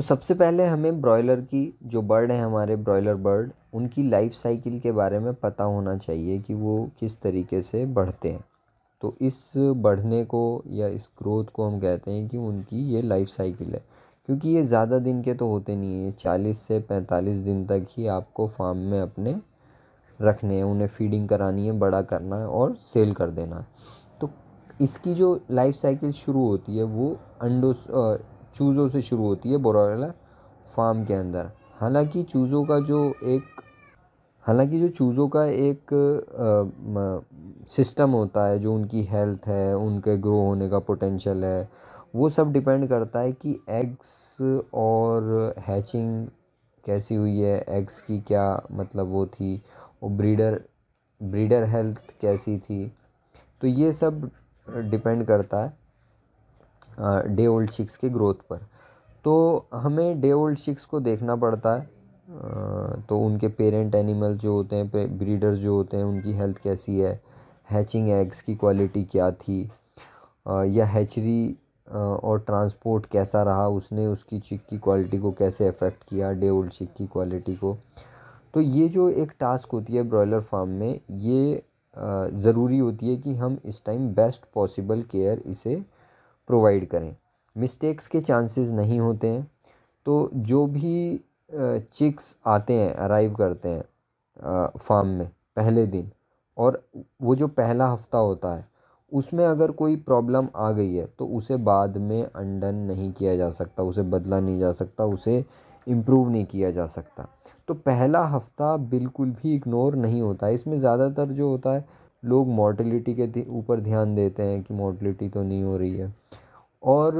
तो सबसे पहले हमें ब्रॉयलर की जो बर्ड हैं हमारे ब्रॉयलर बर्ड उनकी लाइफ साइकिल के बारे में पता होना चाहिए कि वो किस तरीके से बढ़ते हैं तो इस बढ़ने को या इस ग्रोथ को हम कहते हैं कि उनकी ये लाइफ साइकिल है क्योंकि ये ज़्यादा दिन के तो होते नहीं हैं चालीस से पैंतालीस दिन तक ही आपको फार्म में अपने रखने हैं उन्हें फीडिंग करानी है बड़ा करना है और सेल कर देना है तो इसकी जो लाइफ साइकिल शुरू होती है वो अंडो चूज़ों से शुरू होती है बोरोला फार्म के अंदर हालांकि चूज़ों का जो एक हालांकि जो चूज़ों का एक सिस्टम होता है जो उनकी हेल्थ है उनके ग्रो होने का पोटेंशल है वो सब डिपेंड करता है कि एग्स और हैचिंग कैसी हुई है एग्स की क्या मतलब वो थी और ब्रीडर ब्रीडर हेल्थ कैसी थी तो ये सब डिपेंड करता है डे ओल्ड शिक्स की ग्रोथ पर तो हमें डे ओल्ड शिक्स को देखना पड़ता है तो उनके पेरेंट एनिमल जो होते हैं ब्रीडर्स जो होते हैं उनकी हेल्थ कैसी है हैचिंग एग्स की क्वालिटी क्या थी या हैचरी और ट्रांसपोर्ट कैसा रहा उसने उसकी चिक की क्वालिटी को कैसे अफेक्ट किया डे ओल्ड चिक की क्वालिटी को तो ये जो एक टास्क होती है ब्रॉयलर फार्म में ये ज़रूरी होती है कि हम इस टाइम बेस्ट पॉसिबल केयर इसे प्रोवाइड करें मिस्टेक्स के चांसेस नहीं होते हैं तो जो भी चिक्स आते हैं अराइव करते हैं फार्म में पहले दिन और वो जो पहला हफ्ता होता है उसमें अगर कोई प्रॉब्लम आ गई है तो उसे बाद में अंडन नहीं किया जा सकता उसे बदला नहीं जा सकता उसे इम्प्रूव नहीं किया जा सकता तो पहला हफ्ता बिल्कुल भी इग्नोर नहीं होता इसमें ज़्यादातर जो होता है लोग मोर्टलिटी के ऊपर ध्यान देते हैं कि मोर्टलिटी तो नहीं हो रही है और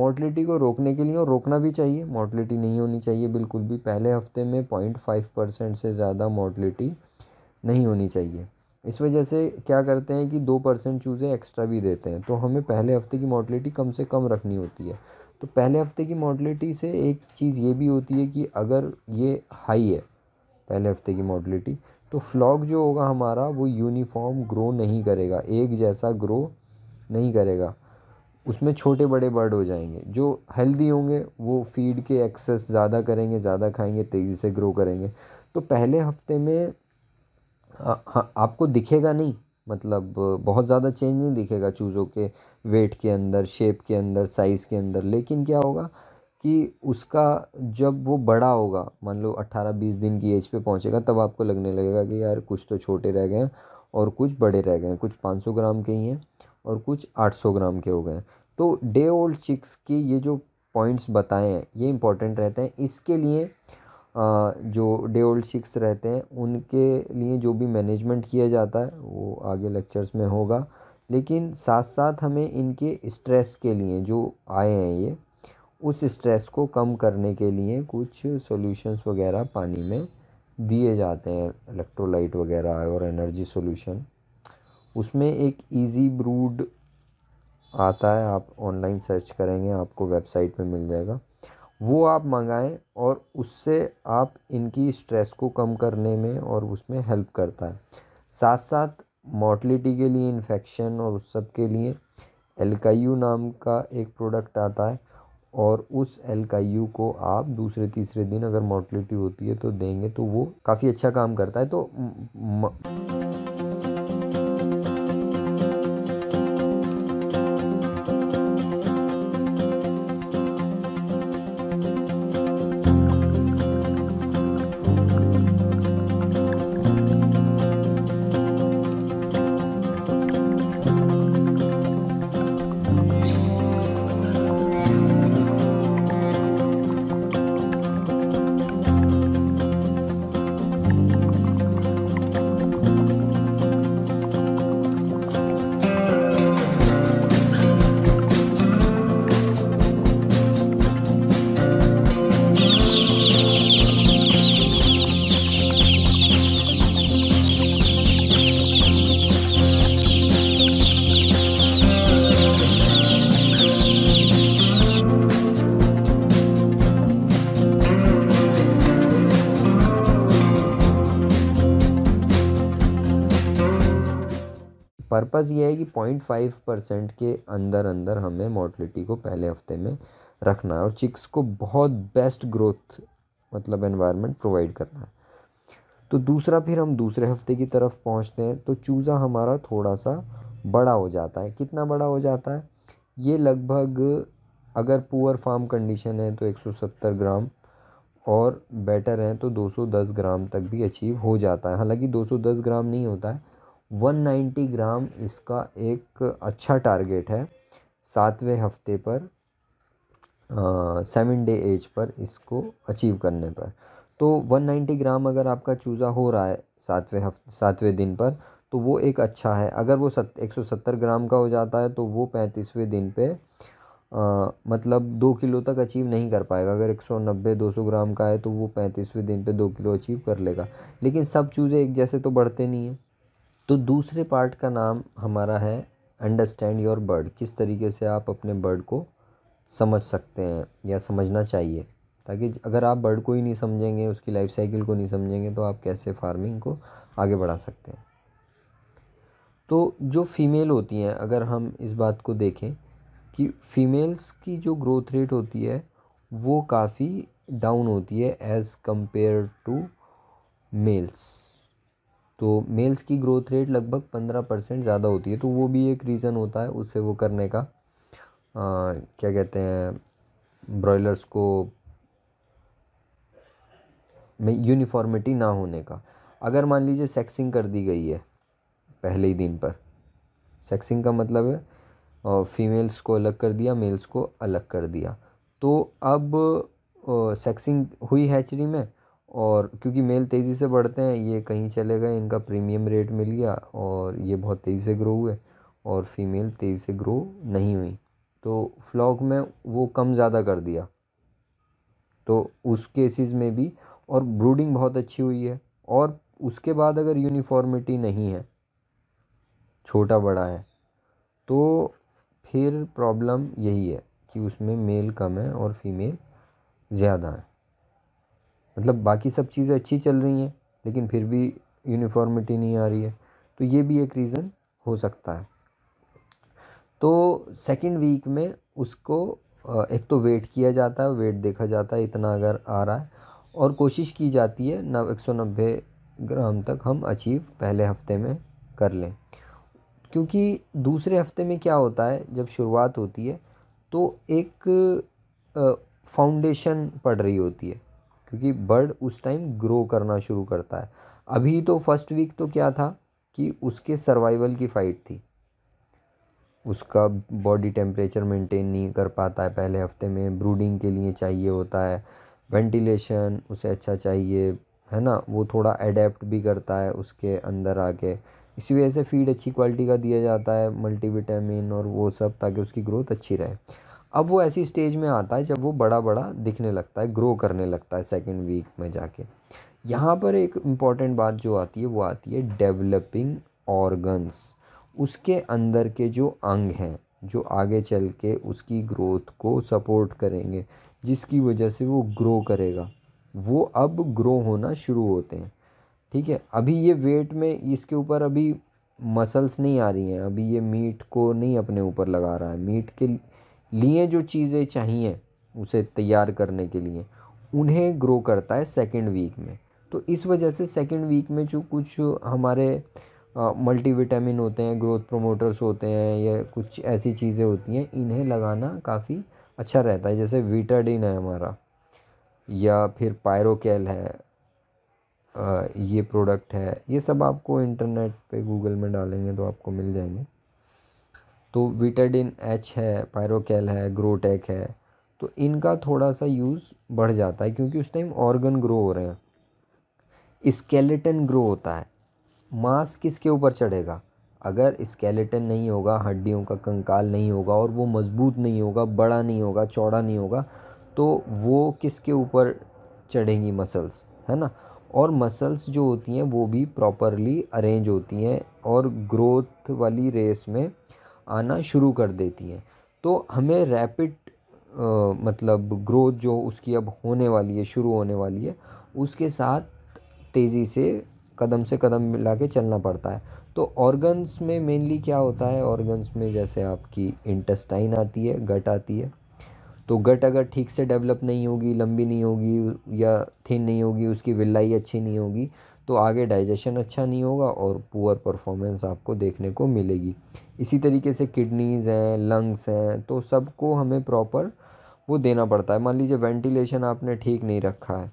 मोर्टलिटी को रोकने के लिए और रोकना भी चाहिए मोर्टलिटी नहीं होनी चाहिए बिल्कुल भी पहले हफ्ते में पॉइंट फाइव परसेंट से ज़्यादा मोर्टलिटी नहीं होनी चाहिए इस वजह से क्या करते हैं कि दो परसेंट चूज़ें एक्स्ट्रा भी देते हैं तो हमें पहले हफ्ते की मोर्टलिटी कम से कम रखनी होती है तो पहले हफ्ते की मोर्टलिटी से एक चीज़ ये भी होती है कि अगर ये हाई है पहले हफ्ते की मोर्टलिटी तो फ्लॉक जो होगा हमारा वो यूनिफॉर्म ग्रो नहीं करेगा एक जैसा ग्रो नहीं करेगा उसमें छोटे बड़े बर्ड हो जाएंगे जो हेल्दी होंगे वो फीड के एक्सेस ज़्यादा करेंगे ज़्यादा खाएंगे तेज़ी से ग्रो करेंगे तो पहले हफ्ते में आ, हाँ आपको दिखेगा नहीं मतलब बहुत ज़्यादा चेंज नहीं दिखेगा चूज़ों के वेट के अंदर शेप के अंदर साइज़ के अंदर लेकिन क्या होगा कि उसका जब वो बड़ा होगा मान लो अट्ठारह बीस दिन की एज पे पहुँचेगा तब आपको लगने लगेगा कि यार कुछ तो छोटे रह गए हैं और कुछ बड़े रह गए हैं कुछ पाँच सौ ग्राम के ही हैं और कुछ आठ सौ ग्राम के हो गए हैं तो डे ओल्ड चिक्स के ये जो पॉइंट्स बताए हैं ये इंपॉर्टेंट रहते हैं इसके लिए जो डे ओल्ड चिक्स रहते हैं उनके लिए जो भी मैनेजमेंट किया जाता है वो आगे लेक्चर्स में होगा लेकिन साथ साथ हमें इनके स्ट्रेस के लिए जो आए हैं ये उस स्ट्रेस को कम करने के लिए कुछ सॉल्यूशंस वगैरह पानी में दिए जाते हैं इलेक्ट्रोलाइट वगैरह और एनर्जी सॉल्यूशन उसमें एक इजी ब्रूड आता है आप ऑनलाइन सर्च करेंगे आपको वेबसाइट पे मिल जाएगा वो आप मंगाएं और उससे आप इनकी स्ट्रेस को कम करने में और उसमें हेल्प करता है साथ साथ मोटलिटी के लिए इन्फेक्शन और उस सब के लिए एल्कायू नाम का एक प्रोडक्ट आता है और उस यू को आप दूसरे तीसरे दिन अगर मोटिलिटी होती है तो देंगे तो वो काफ़ी अच्छा काम करता है तो म, म, पर्पज़ ये है कि पॉइंट फाइव परसेंट के अंदर अंदर हमें मोटलिटी को पहले हफ्ते में रखना है और चिक्स को बहुत बेस्ट ग्रोथ मतलब एनवायरनमेंट प्रोवाइड करना है तो दूसरा फिर हम दूसरे हफ्ते की तरफ पहुंचते हैं तो चूज़ा हमारा थोड़ा सा बड़ा हो जाता है कितना बड़ा हो जाता है ये लगभग अगर पुअर फार्म कंडीशन है तो 170 ग्राम और बेटर हैं तो 210 ग्राम तक भी अचीव हो जाता है हालांकि 210 ग्राम नहीं होता है 190 ग्राम इसका एक अच्छा टारगेट है सातवें हफ्ते पर सेवन डे एज पर इसको अचीव करने पर तो 190 ग्राम अगर आपका चूज़ा हो रहा है सातवें हफ्ते सातवें दिन पर तो वो एक अच्छा है अगर वो सत एक ग्राम का हो जाता है तो वो पैंतीसवें दिन पे आ, मतलब दो किलो तक अचीव नहीं कर पाएगा अगर 190 200 ग्राम का है तो वो पैंतीसवें दिन पे दो किलो अचीव कर लेगा लेकिन सब चूज़ें एक जैसे तो बढ़ते नहीं हैं तो दूसरे पार्ट का नाम हमारा है अंडरस्टैंड योर बर्ड किस तरीके से आप अपने बर्ड को समझ सकते हैं या समझना चाहिए ताकि अगर आप बर्ड को ही नहीं समझेंगे उसकी लाइफ साइकिल को नहीं समझेंगे तो आप कैसे फार्मिंग को आगे बढ़ा सकते हैं तो जो फीमेल होती हैं अगर हम इस बात को देखें कि फ़ीमेल्स की जो ग्रोथ रेट होती है वो काफ़ी डाउन होती है एज़ कम्पेयर टू मेल्स तो मेल्स की ग्रोथ रेट लगभग पंद्रह परसेंट ज़्यादा होती है तो वो भी एक रीज़न होता है उससे वो करने का आ, क्या कहते हैं ब्रॉयलर्स को यूनिफॉर्मिटी ना होने का अगर मान लीजिए सेक्सिंग कर दी गई है पहले ही दिन पर सेक्सिंग का मतलब है और फीमेल्स को अलग कर दिया मेल्स को अलग कर दिया तो अब सेक्सिंग हुई हैचरी में और क्योंकि मेल तेज़ी से बढ़ते हैं ये कहीं चले गए इनका प्रीमियम रेट मिल गया और ये बहुत तेज़ी से ग्रो हुए और फीमेल तेज़ी से ग्रो नहीं हुई तो फ्लॉक में वो कम ज़्यादा कर दिया तो उस केसेस में भी और ब्रूडिंग बहुत अच्छी हुई है और उसके बाद अगर यूनिफॉर्मिटी नहीं है छोटा बड़ा है तो फिर प्रॉब्लम यही है कि उसमें मेल कम है और फीमेल ज़्यादा है मतलब बाकी सब चीज़ें अच्छी चल रही हैं लेकिन फिर भी यूनिफॉर्मिटी नहीं आ रही है तो ये भी एक रीज़न हो सकता है तो सेकंड वीक में उसको एक तो वेट किया जाता है वेट देखा जाता है इतना अगर आ रहा है और कोशिश की जाती है न एक सौ नब्बे ग्राम तक हम अचीव पहले हफ्ते में कर लें क्योंकि दूसरे हफ्ते में क्या होता है जब शुरुआत होती है तो एक फाउंडेशन पड़ रही होती है क्योंकि बर्ड उस टाइम ग्रो करना शुरू करता है अभी तो फर्स्ट वीक तो क्या था कि उसके सर्वाइवल की फ़ाइट थी उसका बॉडी टेम्परेचर मेंटेन नहीं कर पाता है पहले हफ्ते में ब्रूडिंग के लिए चाहिए होता है वेंटिलेशन उसे अच्छा चाहिए है ना वो थोड़ा अडेप्ट भी करता है उसके अंदर आके इसी वजह से फीड अच्छी क्वालिटी का दिया जाता है मल्टीविटामिन और वो सब ताकि उसकी ग्रोथ अच्छी रहे अब वो ऐसी स्टेज में आता है जब वो बड़ा बड़ा दिखने लगता है ग्रो करने लगता है सेकेंड वीक में जाके यहाँ पर एक इम्पॉर्टेंट बात जो आती है वो आती है डेवलपिंग ऑर्गन्स उसके अंदर के जो अंग हैं जो आगे चल के उसकी ग्रोथ को सपोर्ट करेंगे जिसकी वजह से वो ग्रो करेगा वो अब ग्रो होना शुरू होते हैं ठीक है अभी ये वेट में इसके ऊपर अभी मसल्स नहीं आ रही हैं अभी ये मीट को नहीं अपने ऊपर लगा रहा है मीट के लिए जो चीज़ें चाहिए उसे तैयार करने के लिए उन्हें ग्रो करता है सेकेंड वीक में तो इस वजह से सेकेंड वीक में जो कुछ हमारे मल्टीविटामिन होते हैं ग्रोथ प्रोमोटर्स होते हैं या कुछ ऐसी चीज़ें होती हैं इन्हें लगाना काफ़ी अच्छा रहता है जैसे विटाडिन है हमारा या फिर पायरोकेल है आ, ये प्रोडक्ट है ये सब आपको इंटरनेट पे गूगल में डालेंगे तो आपको मिल जाएंगे तो विटाडिन एच है पायरोकेल है ग्रोटेक है तो इनका थोड़ा सा यूज़ बढ़ जाता है क्योंकि उस टाइम ऑर्गन ग्रो हो रहे हैं स्केलेटन ग्रो होता है मांस किसके ऊपर चढ़ेगा अगर स्केलेटन नहीं होगा हड्डियों का कंकाल नहीं होगा और वो मज़बूत नहीं होगा बड़ा नहीं होगा चौड़ा नहीं होगा तो वो किसके ऊपर चढ़ेंगी मसल्स है ना और मसल्स जो होती हैं वो भी प्रॉपरली अरेंज होती हैं और ग्रोथ वाली रेस में आना शुरू कर देती हैं तो हमें रैपिड मतलब ग्रोथ जो उसकी अब होने वाली है शुरू होने वाली है उसके साथ तेज़ी से कदम से कदम मिला के चलना पड़ता है तो ऑर्गन्स में मेनली क्या होता है ऑर्गन्स में जैसे आपकी इंटेस्टाइन आती है गट आती है तो गट अगर ठीक से डेवलप नहीं होगी लंबी नहीं होगी या थिन नहीं होगी उसकी विलाई अच्छी नहीं होगी तो आगे डाइजेशन अच्छा नहीं होगा और पुअर परफॉर्मेंस आपको देखने को मिलेगी इसी तरीके से किडनीज़ हैं लंग्स हैं तो सबको हमें प्रॉपर वो देना पड़ता है मान लीजिए वेंटिलेशन आपने ठीक नहीं रखा है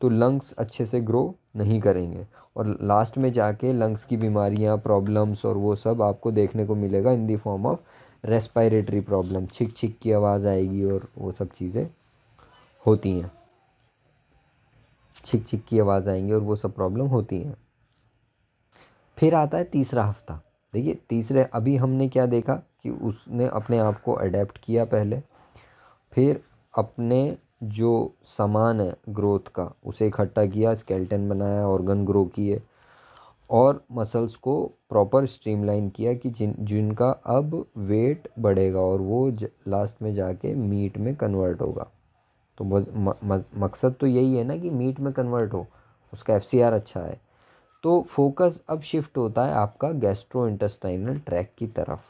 तो लंग्स अच्छे से ग्रो नहीं करेंगे और लास्ट में जाके लंग्स की बीमारियाँ प्रॉब्लम्स और वो सब आपको देखने को मिलेगा in the form of respiratory problem छिक छिक की आवाज़ आएगी और वो सब चीज़ें होती हैं छिक छिक की आवाज़ आएंगी और वो सब प्रॉब्लम होती हैं फिर आता है तीसरा हफ्ता देखिए तीसरे अभी हमने क्या देखा कि उसने अपने आप को अडेप्ट किया पहले फिर अपने जो सामान है ग्रोथ का उसे इकट्ठा किया स्केल्टन बनाया ऑर्गन ग्रो किए और मसल्स को प्रॉपर स्ट्रीमलाइन किया कि जिन जिनका अब वेट बढ़ेगा और वो लास्ट में जाके मीट में कन्वर्ट होगा तो मकसद तो यही है ना कि मीट में कन्वर्ट हो उसका एफ अच्छा है तो फोकस अब शिफ्ट होता है आपका गैस्ट्रो इंटस्टाइनल ट्रैक की तरफ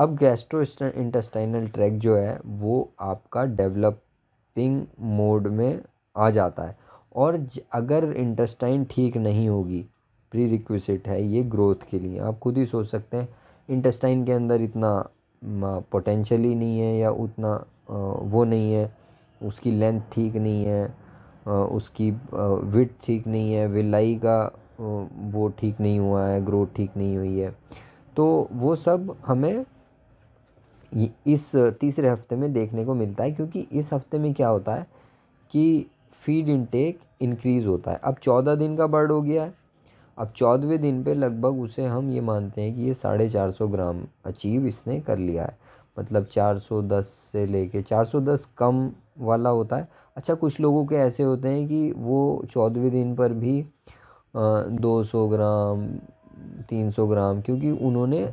अब गैस्ट्रो इंटस्टाइनल ट्रैक जो है वो आपका डेवलपिंग मोड में आ जाता है और अगर इंटस्टाइन ठीक नहीं होगी प्री रिक्विसिट है ये ग्रोथ के लिए आप खुद ही सोच सकते हैं इंटस्टाइन के अंदर इतना पोटेंशल ही नहीं है या उतना वो नहीं है उसकी लेंथ ठीक नहीं है उसकी विथ ठीक नहीं है विलाई का वो ठीक नहीं हुआ है ग्रोथ ठीक नहीं हुई है तो वो सब हमें इस तीसरे हफ्ते में देखने को मिलता है क्योंकि इस हफ्ते में क्या होता है कि फीड इनटेक इंक्रीज़ होता है अब चौदह दिन का बर्ड हो गया है अब चौदहवें दिन पे लगभग उसे हम ये मानते हैं कि ये साढ़े चार सौ ग्राम अचीव इसने कर लिया है मतलब 410 से लेके 410 कम वाला होता है अच्छा कुछ लोगों के ऐसे होते हैं कि वो चौदहवें दिन पर भी दो सौ ग्राम तीन सौ ग्राम क्योंकि उन्होंने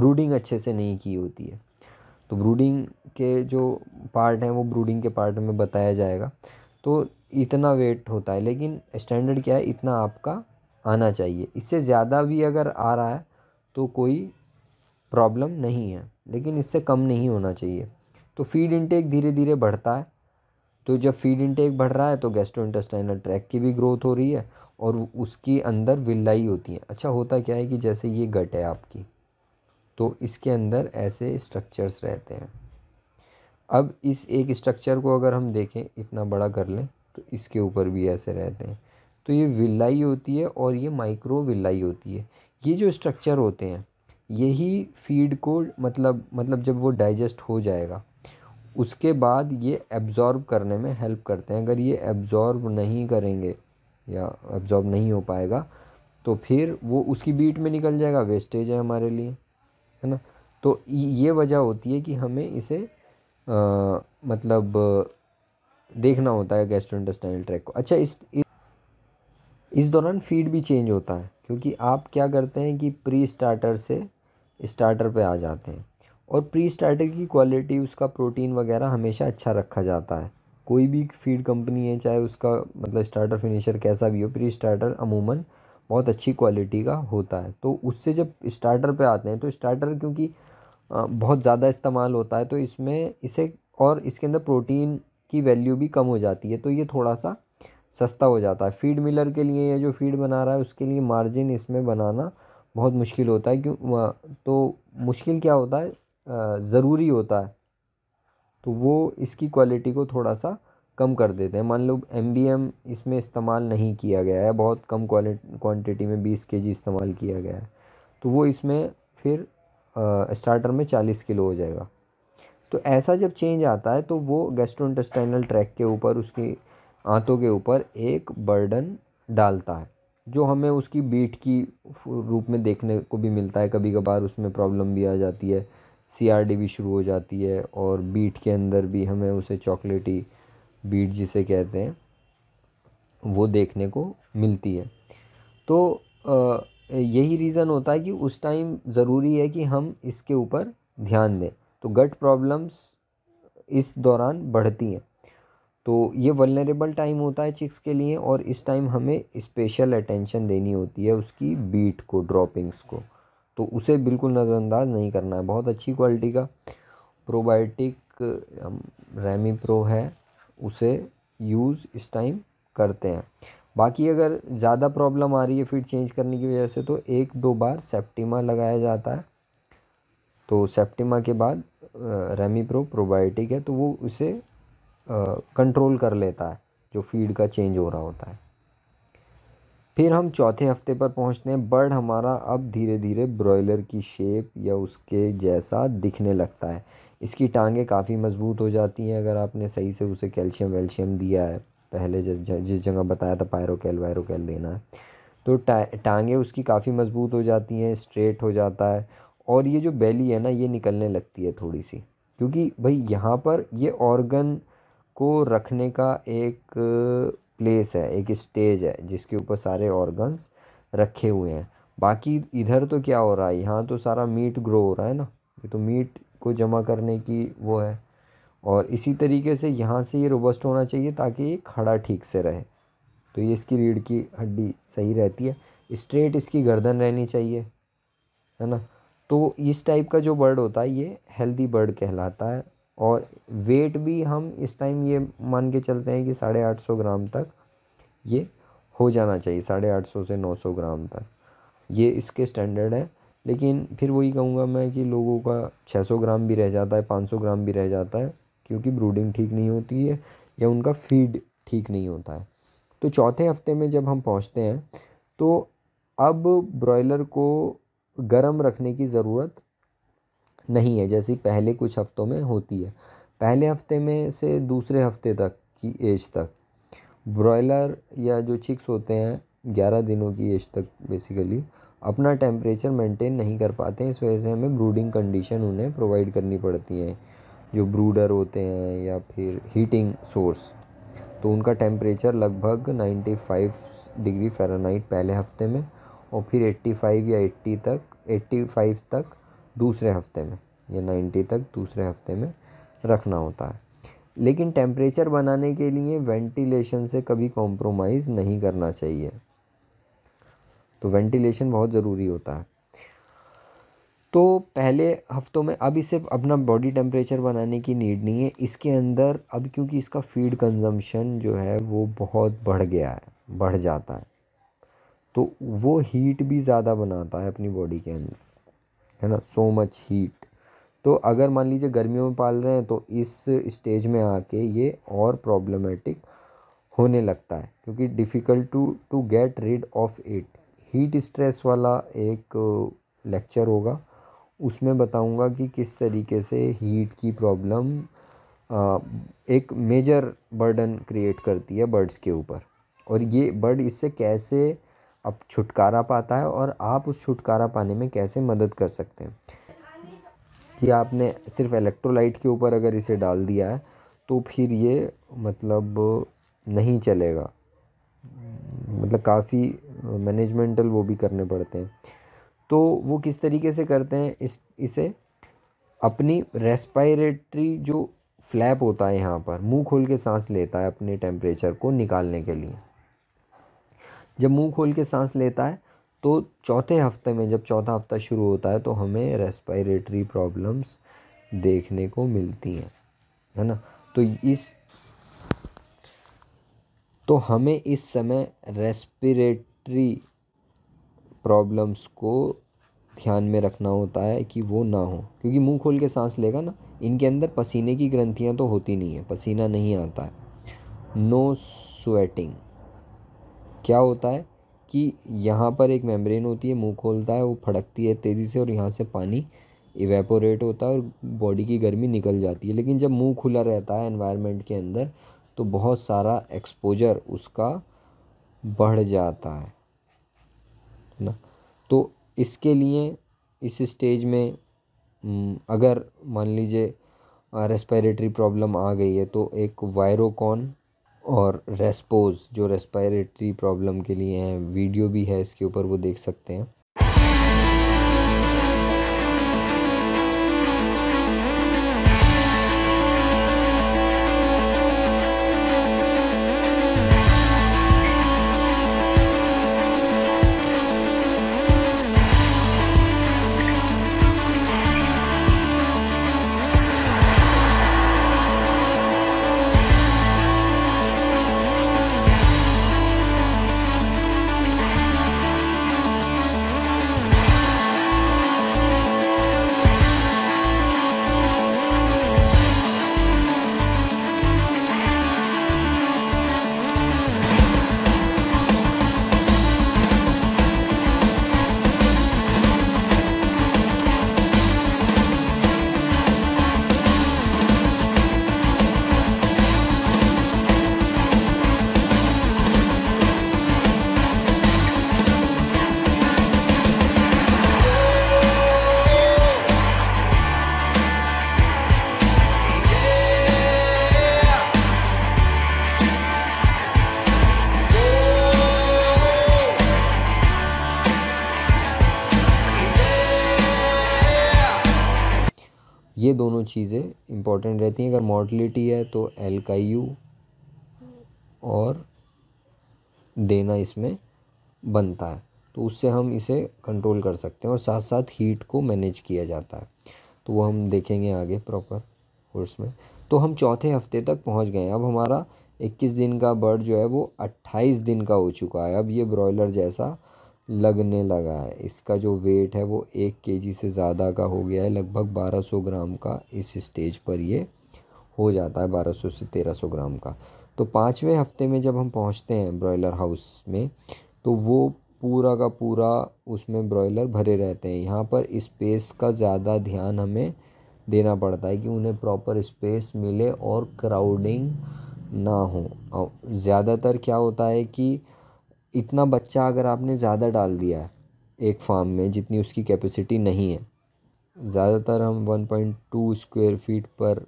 ब्रूडिंग अच्छे से नहीं की होती है तो ब्रूडिंग के जो पार्ट हैं वो ब्रूडिंग के पार्ट में बताया जाएगा तो इतना वेट होता है लेकिन स्टैंडर्ड क्या है इतना आपका आना चाहिए इससे ज़्यादा भी अगर आ रहा है तो कोई प्रॉब्लम नहीं है लेकिन इससे कम नहीं होना चाहिए तो फीड इनटेक धीरे धीरे बढ़ता है तो जब फीड इनटेक बढ़ रहा है तो गैस्ट्रोइंटेस्टाइनल ट्रैक की भी ग्रोथ हो रही है और उसके अंदर विल्लाई होती है अच्छा होता क्या है कि जैसे ये गट है आपकी तो इसके अंदर ऐसे स्ट्रक्चर्स रहते हैं अब इस एक स्ट्रक्चर को अगर हम देखें इतना बड़ा कर लें तो इसके ऊपर भी ऐसे रहते हैं तो ये विल्लाई होती है और ये माइक्रो विल्लाई होती है ये जो स्ट्रक्चर होते हैं यही फ़ीड को मतलब मतलब जब वो डाइजेस्ट हो जाएगा उसके बाद ये एब्ज़ॉर्ब करने में हेल्प करते हैं अगर ये एब्ज़ॉर्ब नहीं करेंगे या एब्ज़ॉर्ब नहीं हो पाएगा तो फिर वो उसकी बीट में निकल जाएगा वेस्टेज है हमारे लिए है ना तो ये वजह होती है कि हमें इसे आ, मतलब देखना होता है गैस्ट्रोइंटेस्टाइनल ट्रैक को अच्छा इस इस दौरान फीड भी चेंज होता है क्योंकि आप क्या करते हैं कि प्री स्टार्टर से स्टार्टर पे आ जाते हैं और प्री स्टार्टर की क्वालिटी उसका प्रोटीन वगैरह हमेशा अच्छा रखा जाता है कोई भी फीड कंपनी है चाहे उसका मतलब स्टार्टर फिनिशर कैसा भी हो प्री स्टार्टर अमूमन बहुत अच्छी क्वालिटी का होता है तो उससे जब स्टार्टर पे आते हैं तो स्टार्टर क्योंकि बहुत ज़्यादा इस्तेमाल होता है तो इसमें इसे और इसके अंदर प्रोटीन की वैल्यू भी कम हो जाती है तो ये थोड़ा सा सस्ता हो जाता है फीड मिलर के लिए या जो फीड बना रहा है उसके लिए मार्जिन इसमें बनाना बहुत मुश्किल होता है क्यों तो मुश्किल क्या होता है ज़रूरी होता है तो वो इसकी क्वालिटी को थोड़ा सा कम कर देते हैं मान लो एम बी एम इसमें इस्तेमाल नहीं किया गया है बहुत कम क्वांटिटी में बीस के जी इस्तेमाल किया गया है तो वो इसमें फिर स्टार्टर में चालीस किलो हो जाएगा तो ऐसा जब चेंज आता है तो वो गैस्ट्रोइंटेस्टाइनल ट्रैक के ऊपर उसकी आंतों के ऊपर एक बर्डन डालता है जो हमें उसकी बीट की रूप में देखने को भी मिलता है कभी कभार उसमें प्रॉब्लम भी आ जाती है सी भी शुरू हो जाती है और बीट के अंदर भी हमें उसे चॉकलेटी बीट जिसे कहते हैं वो देखने को मिलती है तो यही रीज़न होता है कि उस टाइम ज़रूरी है कि हम इसके ऊपर ध्यान दें तो गट प्रॉब्लम्स इस दौरान बढ़ती हैं तो ये वलनरेबल टाइम होता है चिक्स के लिए और इस टाइम हमें स्पेशल अटेंशन देनी होती है उसकी बीट को ड्रॉपिंग्स को तो उसे बिल्कुल नज़रअंदाज नहीं करना है बहुत अच्छी क्वालिटी का प्रोबायोटिक रेमी प्रो है उसे यूज़ इस टाइम करते हैं बाकी अगर ज़्यादा प्रॉब्लम आ रही है फीड चेंज करने की वजह से तो एक दो बार सेप्टिमा लगाया जाता है तो सेप्टिमा के बाद रेमी प्रो प्रोबायोटिक है तो वो उसे कंट्रोल कर लेता है जो फीड का चेंज हो रहा होता है फिर हम चौथे हफ्ते पर पहुंचते हैं बर्ड हमारा अब धीरे धीरे ब्रॉयलर की शेप या उसके जैसा दिखने लगता है इसकी टांगें काफ़ी मजबूत हो जाती हैं अगर आपने सही से उसे कैल्शियम वेल्शियम दिया है पहले जिस जिस जगह बताया था पायरोकेल वायरोकेल देना है तो टा, टांगें उसकी काफ़ी मजबूत हो जाती हैं स्ट्रेट हो जाता है और ये जो बेली है ना ये निकलने लगती है थोड़ी सी क्योंकि भाई यहाँ पर ये ऑर्गन को रखने का एक प्लेस है एक स्टेज है जिसके ऊपर सारे ऑर्गन्स रखे हुए हैं बाकी इधर तो क्या हो रहा है यहाँ तो सारा मीट ग्रो हो रहा है ना ये तो मीट को जमा करने की वो है और इसी तरीके से यहाँ से ये रोबस्ट होना चाहिए ताकि ये खड़ा ठीक से रहे तो ये इसकी रीढ़ की हड्डी सही रहती है स्ट्रेट इसकी गर्दन रहनी चाहिए है ना तो इस टाइप का जो बर्ड होता है ये हेल्दी बर्ड कहलाता है और वेट भी हम इस टाइम ये मान के चलते हैं कि साढ़े आठ सौ ग्राम तक ये हो जाना चाहिए साढ़े आठ सौ से नौ सौ ग्राम तक ये इसके स्टैंडर्ड है लेकिन फिर वही कहूँगा मैं कि लोगों का छः सौ ग्राम भी रह जाता है पाँच सौ ग्राम भी रह जाता है क्योंकि ब्रूडिंग ठीक नहीं होती है या उनका फीड ठीक नहीं होता है तो चौथे हफ्ते में जब हम पहुँचते हैं तो अब ब्रॉयलर को गर्म रखने की ज़रूरत नहीं है जैसी पहले कुछ हफ़्तों में होती है पहले हफ़्ते में से दूसरे हफ़्ते तक की एज तक ब्रॉयलर या जो चिक्स होते हैं ग्यारह दिनों की एज तक बेसिकली अपना टेम्परेचर मेंटेन नहीं कर पाते इस वजह से हमें ब्रूडिंग कंडीशन उन्हें प्रोवाइड करनी पड़ती हैं जो ब्रूडर होते हैं या फिर हीटिंग सोर्स तो उनका टेम्परेचर लगभग 95 डिग्री फ़ारेनहाइट पहले हफ्ते में और फिर 85 या 80 तक 85 तक दूसरे हफ्ते में या नाइन्टी तक दूसरे हफ्ते में रखना होता है लेकिन टेम्परेचर बनाने के लिए वेंटिलेशन से कभी कॉम्प्रोमाइज़ नहीं करना चाहिए तो वेंटिलेशन बहुत ज़रूरी होता है तो पहले हफ्तों में अब इसे अपना बॉडी टेम्परेचर बनाने की नीड नहीं है इसके अंदर अब क्योंकि इसका फीड कंजम्पशन जो है वो बहुत बढ़ गया है बढ़ जाता है तो वो हीट भी ज़्यादा बनाता है अपनी बॉडी के अंदर है ना सो मच हीट तो अगर मान लीजिए गर्मियों में पाल रहे हैं तो इस स्टेज में आके ये और प्रॉब्लमेटिक होने लगता है क्योंकि difficult to to get rid of it heat stress वाला एक लेक्चर होगा उसमें बताऊंगा कि किस तरीके से हीट की प्रॉब्लम एक मेजर बर्डन क्रिएट करती है बर्ड्स के ऊपर और ये बर्ड इससे कैसे अब छुटकारा पाता है और आप उस छुटकारा पाने में कैसे मदद कर सकते हैं कि आपने सिर्फ इलेक्ट्रोलाइट के ऊपर अगर इसे डाल दिया है तो फिर ये मतलब नहीं चलेगा मतलब काफ़ी मैनेजमेंटल वो भी करने पड़ते हैं तो वो किस तरीके से करते हैं इस इसे अपनी रेस्पायरेटरी जो फ्लैप होता है यहाँ पर मुंह खोल के सांस लेता है अपने टेम्परेचर को निकालने के लिए जब मुंह खोल के सांस लेता है तो चौथे हफ्ते में जब चौथा हफ्ता शुरू होता है तो हमें रेस्पिरेटरी प्रॉब्लम्स देखने को मिलती हैं है ना तो इस तो हमें इस समय रेस्पिरेटरी प्रॉब्लम्स को ध्यान में रखना होता है कि वो ना हो क्योंकि मुंह खोल के सांस लेगा ना इनके अंदर पसीने की ग्रंथियां तो होती नहीं है पसीना नहीं आता है नो स्वेटिंग क्या होता है कि यहाँ पर एक मेम्ब्रेन होती है मुँह खोलता है वो फड़कती है तेज़ी से और यहाँ से पानी इवेपोरेट होता है और बॉडी की गर्मी निकल जाती है लेकिन जब मुंह खुला रहता है एनवायरनमेंट के अंदर तो बहुत सारा एक्सपोजर उसका बढ़ जाता है ना तो इसके लिए इस स्टेज में हम्म, अगर मान लीजिए रेस्पिरेटरी प्रॉब्लम आ गई है तो एक वायरोकॉन और रेस्पोज़ जो रेस्पायरेटरी प्रॉब्लम के लिए हैं वीडियो भी है इसके ऊपर वो देख सकते हैं दोनों चीज़ें इम्पॉर्टेंट रहती हैं अगर मॉडलिटी है तो एल का यू और देना इसमें बनता है तो उससे हम इसे कंट्रोल कर सकते हैं और साथ साथ हीट को मैनेज किया जाता है तो वो हम देखेंगे आगे प्रॉपर कोर्स में तो हम चौथे हफ्ते तक पहुंच गए अब हमारा 21 दिन का बर्ड जो है वो 28 दिन का हो चुका है अब ये ब्रॉयलर जैसा लगने लगा है इसका जो वेट है वो एक केजी से ज़्यादा का हो गया है लगभग 1200 ग्राम का इस स्टेज पर ये हो जाता है 1200 से 1300 ग्राम का तो पाँचवें हफ्ते में जब हम पहुँचते हैं ब्रॉयलर हाउस में तो वो पूरा का पूरा उसमें ब्रॉयलर भरे रहते हैं यहाँ पर स्पेस का ज़्यादा ध्यान हमें देना पड़ता है कि उन्हें प्रॉपर स्पेस मिले और क्राउडिंग ना हो ज़्यादातर क्या होता है कि इतना बच्चा अगर आपने ज़्यादा डाल दिया है एक फार्म में जितनी उसकी कैपेसिटी नहीं है ज़्यादातर हम 1.2 स्क्वायर फीट पर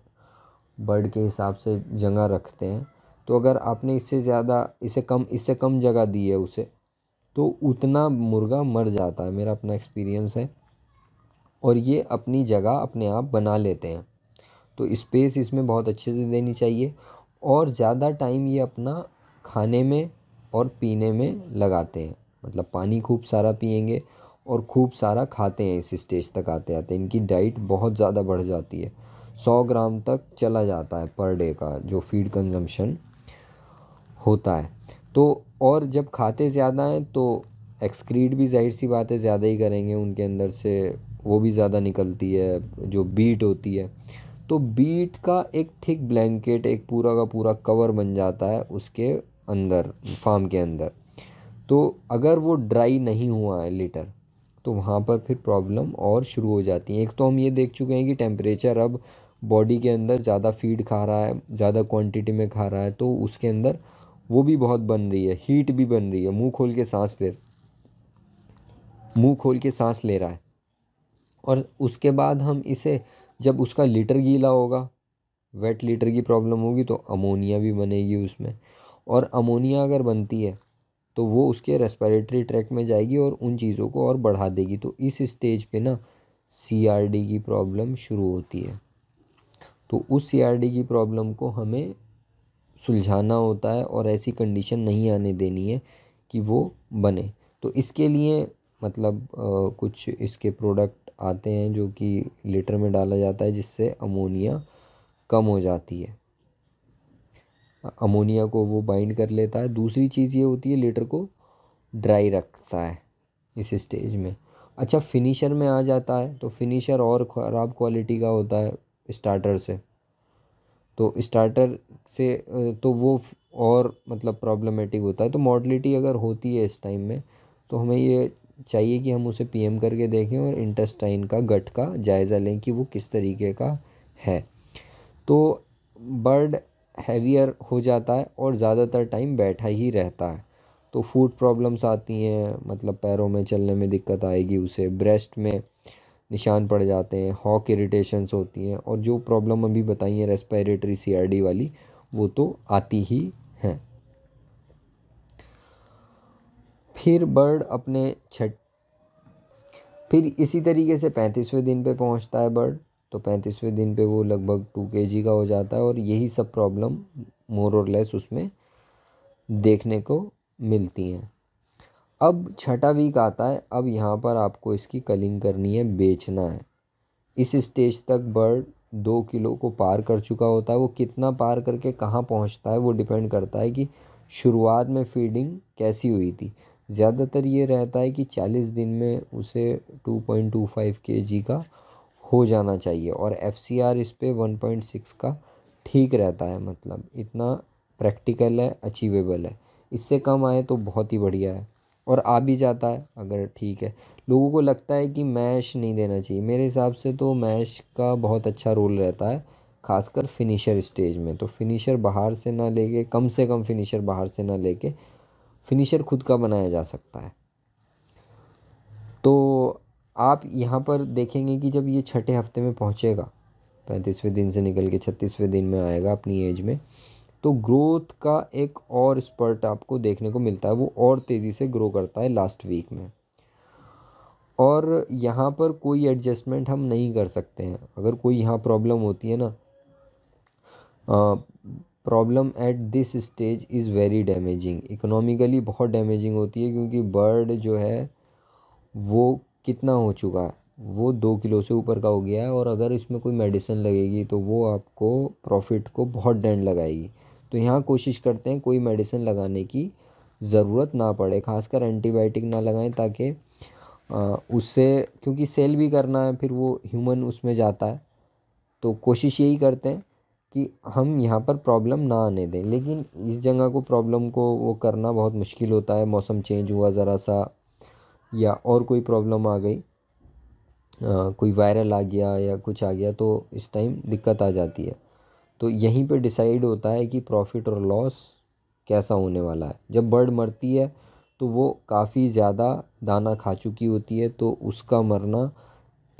बर्ड के हिसाब से जगह रखते हैं तो अगर आपने इससे ज़्यादा इसे कम इससे कम जगह दी है उसे तो उतना मुर्गा मर जाता है मेरा अपना एक्सपीरियंस है और ये अपनी जगह अपने आप बना लेते हैं तो स्पेस इसमें बहुत अच्छे से देनी चाहिए और ज़्यादा टाइम ये अपना खाने में और पीने में लगाते हैं मतलब पानी खूब सारा पियेंगे और खूब सारा खाते हैं इस स्टेज तक आते आते इनकी डाइट बहुत ज़्यादा बढ़ जाती है सौ ग्राम तक चला जाता है पर डे का जो फीड कंजम्पशन होता है तो और जब खाते ज़्यादा हैं तो एक्सक्रीट भी जाहिर सी बात है ज़्यादा ही करेंगे उनके अंदर से वो भी ज़्यादा निकलती है जो बीट होती है तो बीट का एक थिक ब्लैंकेट एक पूरा का पूरा कवर बन जाता है उसके अंदर फार्म के अंदर तो अगर वो ड्राई नहीं हुआ है लीटर तो वहाँ पर फिर प्रॉब्लम और शुरू हो जाती है एक तो हम ये देख चुके हैं कि टेम्परेचर अब बॉडी के अंदर ज़्यादा फीड खा रहा है ज़्यादा क्वांटिटी में खा रहा है तो उसके अंदर वो भी बहुत बन रही है हीट भी बन रही है मुंह खोल के सांस ले मुंह खोल के सांस ले रहा है और उसके बाद हम इसे जब उसका लीटर गीला होगा वेट लीटर की प्रॉब्लम होगी तो अमोनिया भी बनेगी उसमें और अमोनिया अगर बनती है तो वो उसके रेस्पिरेटरी ट्रैक में जाएगी और उन चीज़ों को और बढ़ा देगी तो इस स्टेज पे ना सीआरडी की प्रॉब्लम शुरू होती है तो उस सीआरडी की प्रॉब्लम को हमें सुलझाना होता है और ऐसी कंडीशन नहीं आने देनी है कि वो बने तो इसके लिए मतलब आ, कुछ इसके प्रोडक्ट आते हैं जो कि लीटर में डाला जाता है जिससे अमोनिया कम हो जाती है अमोनिया को वो बाइंड कर लेता है दूसरी चीज़ ये होती है लेटर को ड्राई रखता है इस स्टेज में अच्छा फिनिशर में आ जाता है तो फिनिशर और ख़राब क्वालिटी का होता है स्टार्टर से तो स्टार्टर से तो वो और मतलब प्रॉब्लमेटिक होता है तो मॉडलिटी अगर होती है इस टाइम में तो हमें ये चाहिए कि हम उसे पीएम करके देखें और इंटेस्टाइन का गट का जायज़ा लें कि वो किस तरीके का है तो बर्ड हैवियर हो जाता है और ज़्यादातर टाइम बैठा ही रहता है तो फूड प्रॉब्लम्स आती हैं मतलब पैरों में चलने में दिक्कत आएगी उसे ब्रेस्ट में निशान पड़ जाते हैं हॉक इरिटेशंस होती हैं और जो प्रॉब्लम अभी बताई हैं रेस्पिरेटरी सीआरडी वाली वो तो आती ही हैं फिर बर्ड अपने छठ फिर इसी तरीके से पैंतीसवें दिन पे पहुंचता है बर्ड तो पैंतीसवें दिन पे वो लगभग टू के का हो जाता है और यही सब प्रॉब्लम मोर और लेस उसमें देखने को मिलती हैं अब छठा वीक आता है अब यहाँ पर आपको इसकी कलिंग करनी है बेचना है इस स्टेज तक बर्ड दो किलो को पार कर चुका होता है वो कितना पार करके कहाँ पहुँचता है वो डिपेंड करता है कि शुरुआत में फीडिंग कैसी हुई थी ज़्यादातर ये रहता है कि चालीस दिन में उसे टू पॉइंट टू फाइव के जी का हो जाना चाहिए और एफ सी आर इस पर वन पॉइंट सिक्स का ठीक रहता है मतलब इतना प्रैक्टिकल है अचीवेबल है इससे कम आए तो बहुत ही बढ़िया है और आ भी जाता है अगर ठीक है लोगों को लगता है कि मैश नहीं देना चाहिए मेरे हिसाब से तो मैश का बहुत अच्छा रोल रहता है खासकर फिनिशर स्टेज में तो फिनिशर बाहर से ना लेके कम से कम फिनिशर बाहर से ना लेके फिनिशर खुद का बनाया जा सकता है तो आप यहाँ पर देखेंगे कि जब ये छठे हफ्ते में पहुँचेगा पैंतीसवें दिन से निकल के छत्तीसवें दिन में आएगा अपनी एज में तो ग्रोथ का एक और स्पर्ट आपको देखने को मिलता है वो और तेज़ी से ग्रो करता है लास्ट वीक में और यहाँ पर कोई एडजस्टमेंट हम नहीं कर सकते हैं अगर कोई यहाँ प्रॉब्लम होती है ना problem at this stage is very damaging economically बहुत डैमेजिंग होती है क्योंकि बर्ड जो है वो कितना हो चुका है वो दो किलो से ऊपर का हो गया है और अगर इसमें कोई मेडिसिन लगेगी तो वो आपको प्रॉफिट को बहुत डेंड लगाएगी तो यहाँ कोशिश करते हैं कोई मेडिसिन लगाने की ज़रूरत ना पड़े खासकर एंटीबायोटिक ना लगाएं ताकि उससे क्योंकि सेल भी करना है फिर वो ह्यूमन उसमें जाता है तो कोशिश यही करते हैं कि हम यहाँ पर प्रॉब्लम ना आने दें लेकिन इस जगह को प्रॉब्लम को वो करना बहुत मुश्किल होता है मौसम चेंज हुआ ज़रा सा या और कोई प्रॉब्लम आ गई आ, कोई वायरल आ गया या कुछ आ गया तो इस टाइम दिक्कत आ जाती है तो यहीं पे डिसाइड होता है कि प्रॉफिट और लॉस कैसा होने वाला है जब बर्ड मरती है तो वो काफ़ी ज़्यादा दाना खा चुकी होती है तो उसका मरना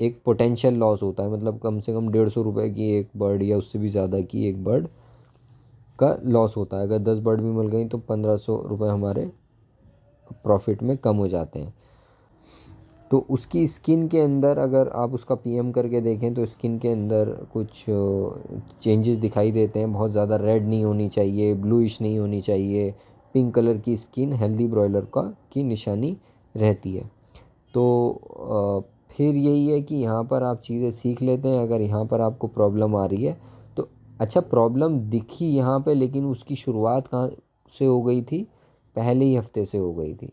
एक पोटेंशियल लॉस होता है मतलब कम से कम डेढ़ सौ रुपये की एक बर्ड या उससे भी ज़्यादा की एक बर्ड का लॉस होता है अगर दस बर्ड भी मिल गई तो पंद्रह सौ रुपये हमारे प्रॉफिट में कम हो जाते हैं तो उसकी स्किन के अंदर अगर आप उसका पीएम करके देखें तो स्किन के अंदर कुछ चेंजेस दिखाई देते हैं बहुत ज़्यादा रेड नहीं होनी चाहिए ब्लूइश नहीं होनी चाहिए पिंक कलर की स्किन हेल्दी ब्रॉयलर का की निशानी रहती है तो फिर यही है कि यहाँ पर आप चीज़ें सीख लेते हैं अगर यहाँ पर आपको प्रॉब्लम आ रही है तो अच्छा प्रॉब्लम दिखी यहाँ पर लेकिन उसकी शुरुआत कहाँ से हो गई थी पहले ही हफ्ते से हो गई थी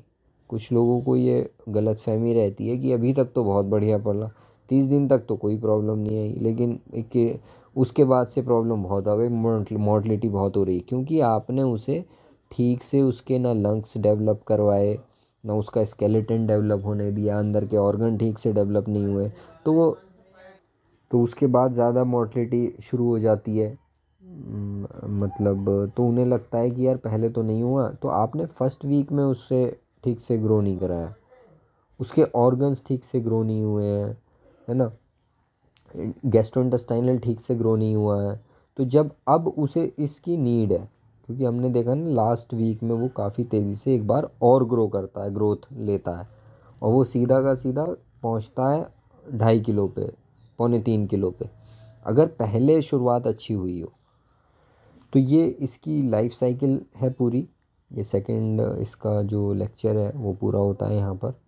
कुछ लोगों को ये गलत फहमी रहती है कि अभी तक तो बहुत बढ़िया रहा तीस दिन तक तो कोई प्रॉब्लम नहीं आई लेकिन एक उसके बाद से प्रॉब्लम बहुत आ गई मॉडलिटी बहुत हो रही क्योंकि आपने उसे ठीक से उसके ना लंग्स डेवलप करवाए ना उसका स्केलेटन डेवलप होने दिया अंदर के ऑर्गन ठीक से डेवलप नहीं हुए तो वो तो उसके बाद ज़्यादा मोटलिटी शुरू हो जाती है मतलब तो उन्हें लगता है कि यार पहले तो नहीं हुआ तो आपने फर्स्ट वीक में उससे ठीक से ग्रो नहीं करा है उसके ऑर्गन्स ठीक से ग्रो नहीं हुए हैं है ना गैस्ट्रोइंटेस्टाइनल ठीक से ग्रो नहीं हुआ है तो जब अब उसे इसकी नीड है क्योंकि हमने देखा ना लास्ट वीक में वो काफ़ी तेज़ी से एक बार और ग्रो करता है ग्रोथ लेता है और वो सीधा का सीधा पहुंचता है ढाई किलो पे पौने तीन किलो पे अगर पहले शुरुआत अच्छी हुई हो तो ये इसकी लाइफ साइकिल है पूरी ये सेकंड इसका जो लेक्चर है वो पूरा होता है यहाँ पर